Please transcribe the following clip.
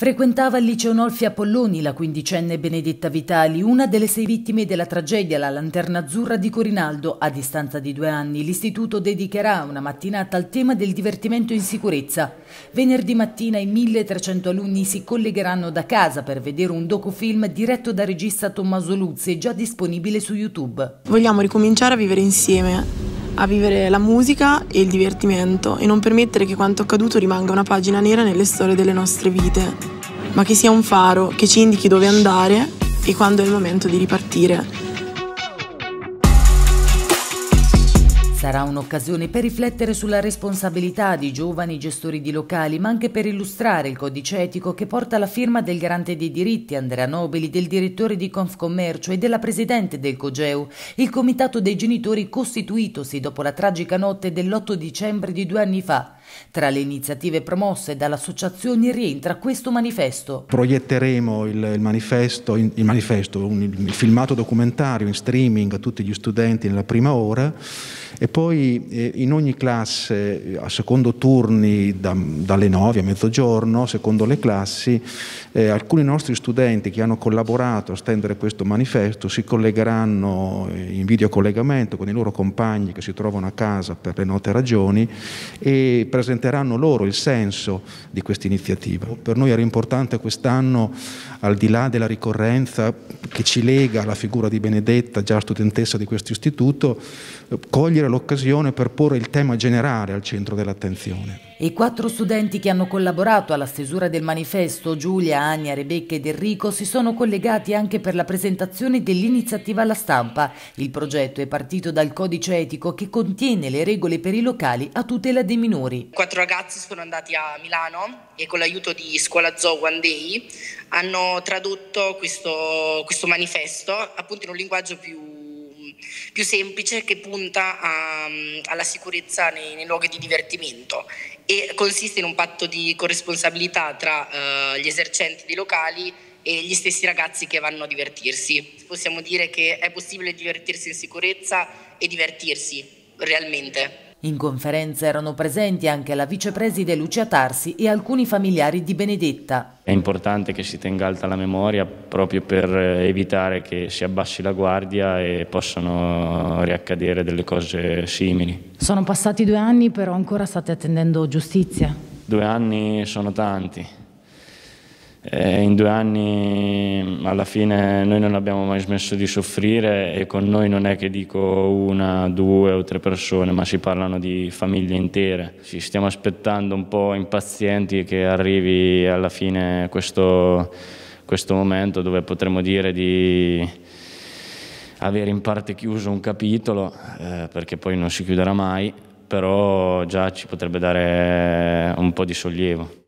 Frequentava il liceo Nolfi Apolloni la quindicenne Benedetta Vitali, una delle sei vittime della tragedia La Lanterna Azzurra di Corinaldo. A distanza di due anni l'istituto dedicherà una mattinata al tema del divertimento in sicurezza. Venerdì mattina i 1300 alunni si collegheranno da casa per vedere un docufilm diretto da regista Tommaso Luzzi, già disponibile su YouTube. Vogliamo ricominciare a vivere insieme a vivere la musica e il divertimento e non permettere che quanto accaduto rimanga una pagina nera nelle storie delle nostre vite, ma che sia un faro che ci indichi dove andare e quando è il momento di ripartire. Sarà un'occasione per riflettere sulla responsabilità di giovani gestori di locali, ma anche per illustrare il codice etico che porta la firma del garante dei diritti Andrea Nobili, del direttore di Confcommercio e della presidente del COGEU, il comitato dei genitori costituitosi dopo la tragica notte dell'8 dicembre di due anni fa. Tra le iniziative promosse dall'associazione rientra questo manifesto. Proietteremo il, il, manifesto, il, manifesto, un, il filmato documentario in streaming a tutti gli studenti nella prima ora e poi eh, in ogni classe, eh, a secondo turni, da, dalle 9 a mezzogiorno, secondo le classi, eh, alcuni nostri studenti che hanno collaborato a stendere questo manifesto si collegheranno eh, in videocollegamento con i loro compagni che si trovano a casa per le note ragioni e presenteranno loro il senso di questa iniziativa. Per noi era importante quest'anno al di là della ricorrenza che ci lega alla figura di Benedetta, già studentessa di questo istituto, eh, cogliere l'occasione per porre il tema generale al centro dell'attenzione. I quattro studenti che hanno collaborato alla stesura del manifesto, Giulia, Ania, Rebecca ed Enrico, si sono collegati anche per la presentazione dell'iniziativa alla stampa. Il progetto è partito dal codice etico che contiene le regole per i locali a tutela dei minori. Quattro ragazzi sono andati a Milano e con l'aiuto di Scuola Zoo One Day hanno tradotto questo, questo manifesto appunto in un linguaggio più più semplice che punta a, mm, alla sicurezza nei, nei, luoghi di divertimento e consiste in un patto di corresponsabilità tra eh, gli esercenti dei locali e gli stessi ragazzi che vanno a divertirsi. Possiamo dire che è possibile divertirsi in sicurezza e divertirsi realmente. In conferenza erano presenti anche la vicepreside Lucia Tarsi e alcuni familiari di Benedetta. È importante che si tenga alta la memoria proprio per eh, evitare che si abbassi la guardia e possano riaccadere delle cose simili. Sono passati due anni però ancora state attendendo giustizia. Due anni sono tanti eh, in due anni alla fine noi non abbiamo mai smesso di soffrire e con noi non è che dico una, due o tre persone, ma si parlano di famiglie intere. Ci stiamo aspettando un po' impazienti che arrivi alla fine questo, questo momento dove potremmo dire di avere in parte chiuso un capitolo, eh, perché poi non si chiuderà mai, però già ci potrebbe dare un po' di sollievo.